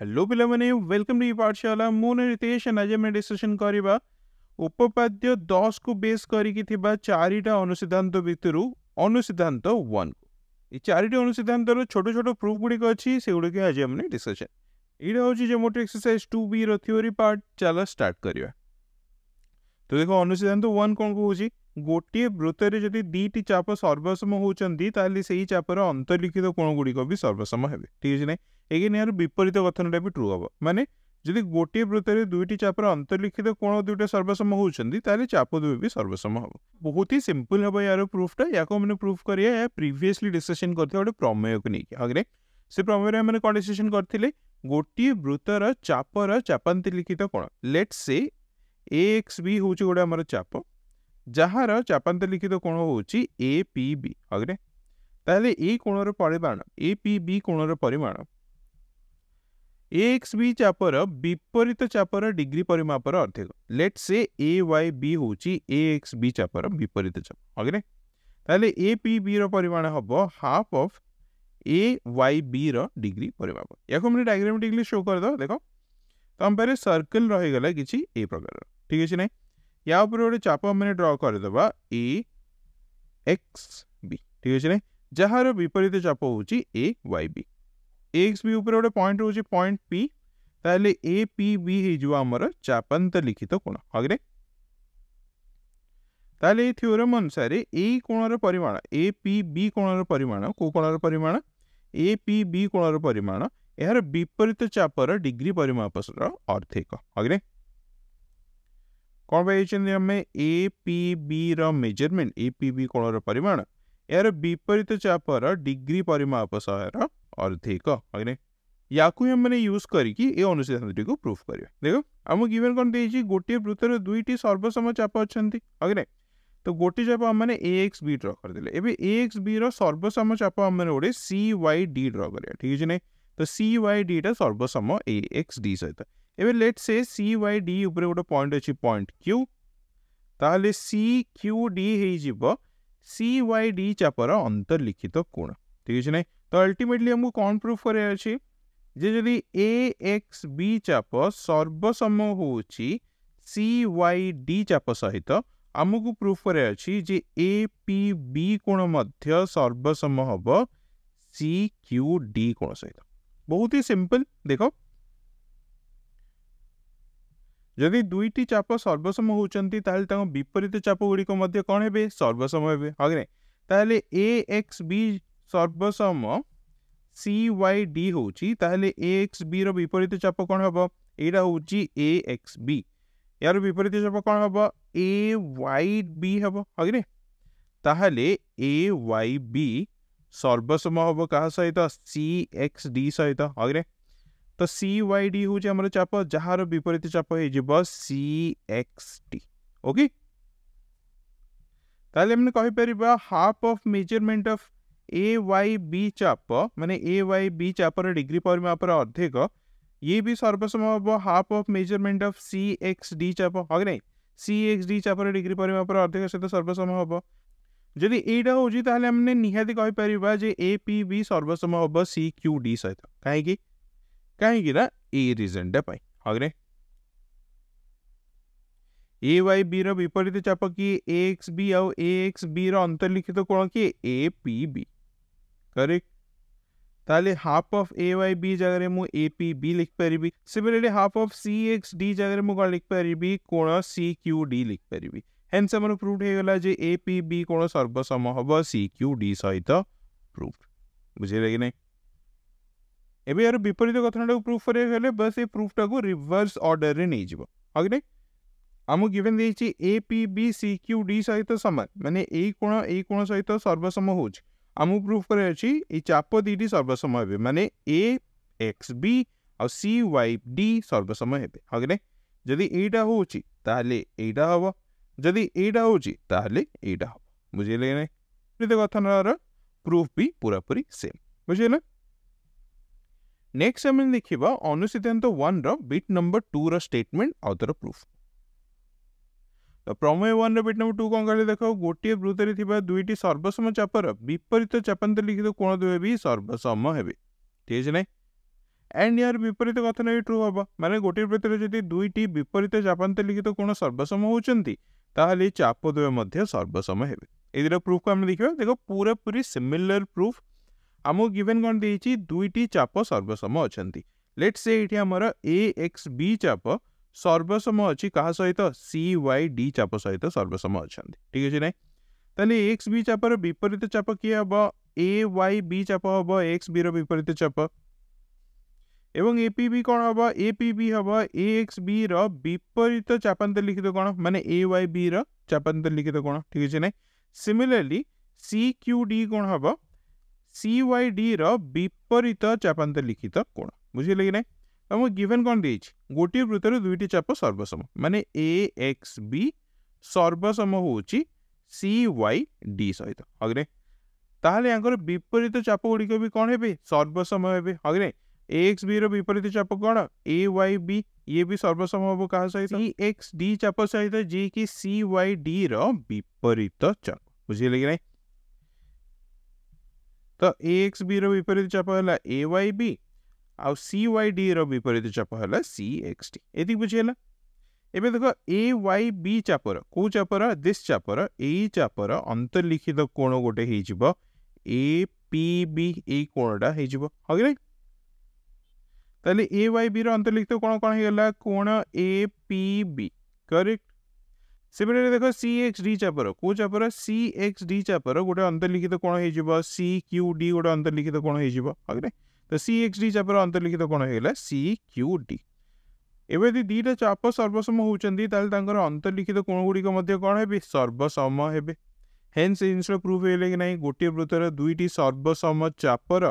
hello बिलमने welcome to पाठशाला मुझे Ritesh and आज आम डिस्कसन करवा उपाद्य दस को बेस कर चारिटा अनुसिद्धांत भितर अनुसिद्धांत वन को ये चारिटी अनुसिद्धांतर छोट छोट प्रूफ गुड़िक अच्छी से गुड़िक आज आम डिस्कसन यहाँ हूँ जो मोटे exercise two B theory part चल स्टार्ट करवा तो देख अनुसिद्धांत वन कौन कौन गोटे वृत्तर जदि दुईट चाप सर्वसम होती चापर अंतर्लिखित कोण गुड़िक भी सर्वसम है ठीक है ना एक यार विपरीत कथन भी ट्रु हम मानते जदि गोटे वृत्त में दुईट चापर अंतर्लिखित कोण दुईटे सर्वसम होती चाप दुई भी सर्वसम हम बहुत ही सीम्पुल हम यार प्रूफ्टा या मैंने प्रूफ करा प्रिवियसली डिशन कर प्रमेय को लेकिन आगे से प्रमेय में कौन डिशन करते गोटे वृत्तर चापर चापातिलिखित कोण लेट से एक्स बी हूँ गोटे आम चाप जार चापातिलिखित कोण हो पी बी अग्रे ताल ए कोणर परिमाण ए पी बी कोणर परिमाण एक्स बी चापर विपरीत चापर डिग्री परिमापर अधिक लेट से ए वाई बी हूँ ए एक्स बी चापर विपरीत चाप ओके ताले ए पी बी परिमाण हम half of A Y B degree परिमाप या मुझे डायग्रामेटिकली शो करद देख तुम पहले सर्कल रहीगला किसी ए प्रकार ठीक अच्छे ना या गोटे चाप मैंने ड्र करदे ए एक्स बी ठीक अच्छे ना जार विपरीत चाप हूँ A Y B X B उपर गोटे पॉइंट रोचे पॉइंट पी ताल ए पी विजर चापंत लिखित कोण अग्रे ताल थोरम अनुसार ए कोणर परिमाण ए पी बी कोणर परिमाण को कोणर परिमाण ए पी बी कोणर परिमाण यार विपरीत चापर डिग्री परिमापर अर्धिक अग्रे कौन पाई हमें A P B measurement A P B कोणर परिमाण यार विपरीत चापर डिग्री परिमापर अर्धेक अगे या मैंने यूज करके ये को प्रूफ करेंगे देख आम गिवेन कौन दे गोटे वृत्तर दुईट सर्वसम चाप अच्छा अगे तो गोटे चाप आम मैंने एक्स बी ड्र करदे एवं एक्स बी रर्वसम चाप आम मैंने गोटे सी वाई डी ड्र कर ठीक है ना तो सी वाई डीटा सर्वसम ए एक्स डी सहित एवं लेट से सी वाई डी गोटे पॉइंट अच्छी पॉइंट क्यू ताल सी क्यू डी हो सी वाई डी चापर अंतर्लिखित कोण ठीक है ना तो अल्टीमेटली हमको कौन प्रूफ कर जे जदि ए एक्स बी चाप सर्वसम हो वाई डी चाप सहित आमको प्रूफ कर जे ए पी बी कोण मध्य सर्वसम हम सी क्यू डी कोण सहित बहुत ही सिंपल देखो जदि दुईट चाप सर्वसम होती विपरीत चाप गुड़िक कौन है सर्वसम हो एक्स बी सर्वसम सी वाई डी हूँ तेल ए एक्स बी रपरीत चाप कौन हम यहाँ हूँ ए एक्स बी यार विपरीत चाप कौन हम ए वाई बी हम हाँ तेल ए वाई बी सर्वसम हम क्या सहित सी एक्स डी सहित हाँ तो सी वाई डी हूँ आम चाप जार विपरीत चाप हो सी एक्स टी ओके तेल कहीपर half of measurement of A Y B चाप माने ए वाई बी चापर डिग्री परिमाप अधिक ये भी सर्वसम हम half of measurement of C X D चाप हाँ कि ना सी एक्स डी चापर डिग्री परिमाप अधिक सहित सर्वसम हम जदि यहाँ हूँ ताहले हमने निहाती कहीपर जे ए पी बी सर्वसम हम सी क्यू डी सहित कहीं कहीं ना ये रिजनटा हाँ कि ए वाई बी विपरीत चाप किए एक्स बी आउ एक्स बी अंतर्लिखित कोण किए ए पी बी correct তাহলে half of A Y B জায়গায় মু এ পি বি লিখিপারি similarly half of C X D জায়গায় মু কোণ লিখিপারি কোণ সি কিউ ডি লিখিপারি হেন্স আমার প্রুভ হয়ে গলা যে এ পি বি কোণ সর্বসম হব সি কিউ ডি সহিত প্রুভ বুঝলে কি না এবে আর বিপরীত কথাটা প্রুভ করে গেলে বাস এই প্রুফটা রিভর্স অর্ডরে নিয়ে যাব আগে না ଆମକୁ ଗିଭେନ୍ ଦେଇଛି A P B C Q D ସହିତ ସମାନ ମାନେ ଏଇ କୋଣ ଏଇ କୋଣ ସହିତ ସର୍ବସମ ହେଉଛି आम प्रूफ कर चाप दीटी सर्वसम हे मान A X B C Y D सर्वसम हे हाँ जदि यहाँ हूँ तेल यहाँ हम जदि यहाँ हूँ तेल यहाँ हम बुझे कि कथन प्रूफ भी पूरा पूरी सेम बुझे नेक्स्ट आम देख अनुसिद्धांत वन रिट नंबर टू रेटमेंट आउ प्रूफ ପ୍ରମେୟ ୱାନ୍ର ବିଟ୍ ନମ୍ବର ଟୁ କ'ଣ କହିଲେ ଦେଖ ଗୋଟିଏ ବୃତ୍ତରେ ଥିବା ଦୁଇଟି ସର୍ବସମ ଚାପର ବିପରୀତ ଚାପାନ୍ତରେ ଲିଖିତ କୋଣ ଦୁହେଁ ବି ସର୍ବସମ ହେବେ ଠିକ୍ ଅଛି ନାଇଁ ଆଣ୍ଡ ଏହାର ବିପରୀତ କଥନ ବି ଟ୍ରୁ ହେବ ମାନେ ଗୋଟିଏ ବୃତ୍ତରେ ଯଦି ଦୁଇଟି ବିପରୀତ ଚାପାନ୍ତରେ ଲିଖିତ କୋଣ ସର୍ବସମ ହେଉଛନ୍ତି ତାହେଲେ ଚାପ ଦ୍ୱୟ ମଧ୍ୟ ସର୍ବସମ ହେବେ ଏଇ ଦୁଇଟା ପ୍ରୁଫ୍କୁ ଆମେ ଦେଖିବା ଦେଖ ପୁରାପୁରି ସିମିଲାର ପ୍ରୁଫ୍ ଆମକୁ ଗିଭେନ୍ କ'ଣ ଦେଇଛି ଦୁଇଟି ଚାପ ସର୍ବସମ ଅଛନ୍ତି ଲେଟ୍ ସେ ଏଇଠି ଆମର ଏ ଏକ୍ସ ବି ଚାପ सर्वसम अच्छी क्या सहित सी वाई डी चाप सहित सर्वसम अच्छा ठीक अच्छे ना तो एक्स बी चापर विपरीत चाप किए हम ए वाई बी चाप हम एक्स बी रपरीत चाप एवं एपी बी कौन हम एपी बी हम एक्स बी विपरीत चापांत लिखित कौन मान ए वाई बी रापांत लिखित कौन ठीक अच्छे ना सिमिलरली सी क्यू डी कौन हम सी वाई डी रपरीत चापांत लिखित कौन बुझे कि ना तुमको गिवेन कौन दे गोटे वृत्तर दुईट चाप सर्वसम मान ए एक्स वि सर्वसम हो वाई डी सहित अग्रे ताल विपरीत चाप गुड़िक भी कौन है सर्वसम है अग्रे एक्स वि रपरीत चाप कौन ए वाई बी ये भी सर्वसम हम क्या सहित एक्स डी चाप सहित जी कि सी वाई डी रपरीत चाप बुझे कि नहीं तो एक्स बी विपरीत चाप है ए वाई बी आउ सी वाई डी रपरीत चाप है सी एक्स टी ए बुझेगा एवं देख ए वाई बी चापर कौ चापर दिस् चापर यही चापर अंतर्लिखित कोण गोटे ए पी कोणटा हो तेल ए वाई बि अंतर्लिखित कोण कौन हो कोण ए पी करेक्ट से देख सी एक्स डी चापर कौ चापर सी एक्स डी चापर गोटे अंतर्लिखित कोण हो सी क्यू डी गोटे अंतर्लिखित कोण हो त सी एक्स डी चापर अंतर्लिखित कौन हो सी क्यू डी एवं यदि दुटा चाप सर्वसम होती अंतर्लिखित कोण गुड़िक सर्वसम होन्स ये जिनस प्रूफ हो कि ना गोटे वृत्तर दुईट सर्वसम चापर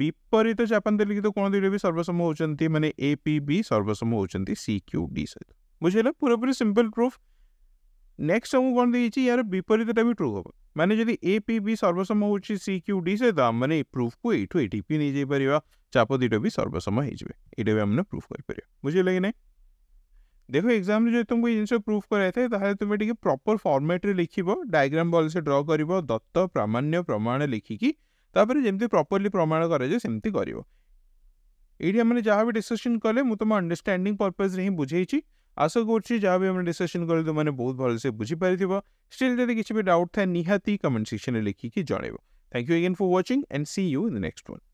विपरीत चापातर्लिखित कोण दुटा भी सर्वसम होती मानने ए सर्वसम होती सी क्यू डी सहित बुझेगा पूरापूरी सिंपल प्रूफ़ नेक्स्ट आम कौन देखिए यार टा भी ट्रु हम मैंने जदि ए पी बी सर्वसम हो सी क्यू डी सहित आम मैंने प्रूफ को यू ए टी पी नहीं जापर चाप दुटा भी सर्वसम हो जाए यह आम प्रूफ कर बुझे कि ना देखो एग्जाम जो तुमको ये जिन प्रूफ कराई तुम्हें टी प्रपर फर्मेट्रे लिख डायग्राम बल से ड्र कर दत्त प्रामाण्य प्रमाण लिखिकी जमी प्रपरली प्रमाण कर ये मैंने जहाँ भी डिस्कसन कले मुझ तुम अंडरस्टाँंग पर्पज रे ही बुझे आशा कर जहाँ भी हमने डिस्कसन कर तो बहुत भलसे बुझीपार स्टिल जब किसी भी डाउट था निहाती कमेंट सेक्शन में लिखिकी जनब thank you again for watching and see you in the next one